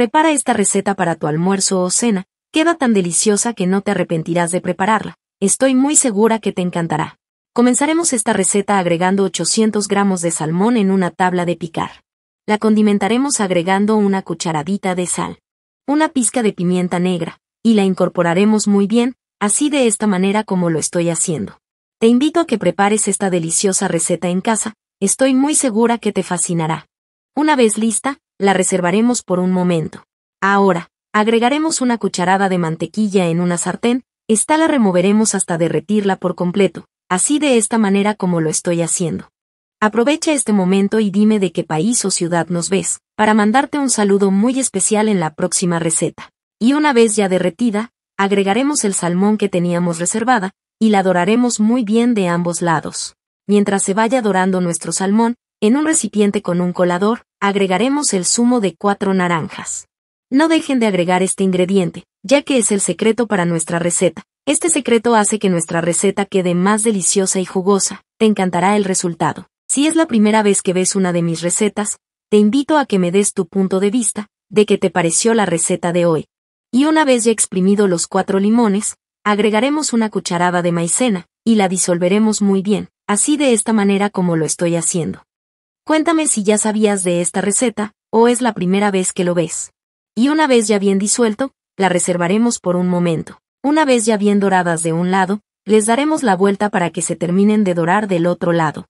Prepara esta receta para tu almuerzo o cena, queda tan deliciosa que no te arrepentirás de prepararla, estoy muy segura que te encantará. Comenzaremos esta receta agregando 800 gramos de salmón en una tabla de picar. La condimentaremos agregando una cucharadita de sal, una pizca de pimienta negra, y la incorporaremos muy bien, así de esta manera como lo estoy haciendo. Te invito a que prepares esta deliciosa receta en casa, estoy muy segura que te fascinará. Una vez lista, la reservaremos por un momento. Ahora, agregaremos una cucharada de mantequilla en una sartén, esta la removeremos hasta derretirla por completo, así de esta manera como lo estoy haciendo. Aprovecha este momento y dime de qué país o ciudad nos ves, para mandarte un saludo muy especial en la próxima receta. Y una vez ya derretida, agregaremos el salmón que teníamos reservada, y la doraremos muy bien de ambos lados. Mientras se vaya dorando nuestro salmón, en un recipiente con un colador, Agregaremos el zumo de cuatro naranjas. No dejen de agregar este ingrediente, ya que es el secreto para nuestra receta. Este secreto hace que nuestra receta quede más deliciosa y jugosa. Te encantará el resultado. Si es la primera vez que ves una de mis recetas, te invito a que me des tu punto de vista de qué te pareció la receta de hoy. Y una vez ya exprimido los cuatro limones, agregaremos una cucharada de maicena, y la disolveremos muy bien, así de esta manera como lo estoy haciendo. Cuéntame si ya sabías de esta receta, o es la primera vez que lo ves. Y una vez ya bien disuelto, la reservaremos por un momento. Una vez ya bien doradas de un lado, les daremos la vuelta para que se terminen de dorar del otro lado.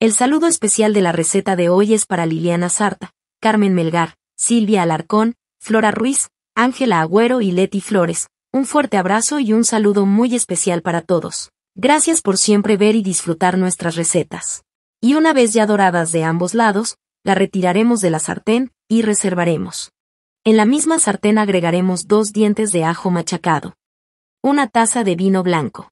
El saludo especial de la receta de hoy es para Liliana Sarta, Carmen Melgar, Silvia Alarcón, Flora Ruiz, Ángela Agüero y Leti Flores. Un fuerte abrazo y un saludo muy especial para todos. Gracias por siempre ver y disfrutar nuestras recetas y una vez ya doradas de ambos lados, la retiraremos de la sartén y reservaremos. En la misma sartén agregaremos dos dientes de ajo machacado. Una taza de vino blanco.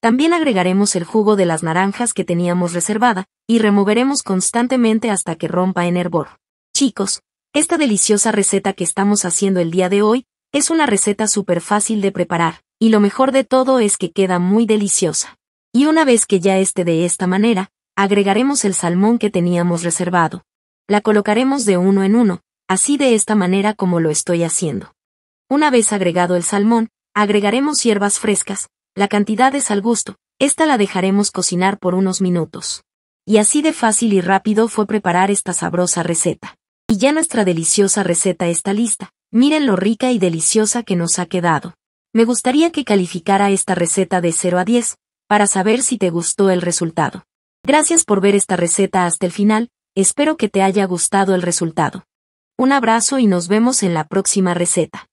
También agregaremos el jugo de las naranjas que teníamos reservada y removeremos constantemente hasta que rompa en hervor. Chicos, esta deliciosa receta que estamos haciendo el día de hoy es una receta súper fácil de preparar, y lo mejor de todo es que queda muy deliciosa. Y una vez que ya esté de esta manera, agregaremos el salmón que teníamos reservado. La colocaremos de uno en uno, así de esta manera como lo estoy haciendo. Una vez agregado el salmón, agregaremos hierbas frescas, la cantidad es al gusto, esta la dejaremos cocinar por unos minutos. Y así de fácil y rápido fue preparar esta sabrosa receta. Y ya nuestra deliciosa receta está lista, miren lo rica y deliciosa que nos ha quedado. Me gustaría que calificara esta receta de 0 a 10, para saber si te gustó el resultado. Gracias por ver esta receta hasta el final, espero que te haya gustado el resultado. Un abrazo y nos vemos en la próxima receta.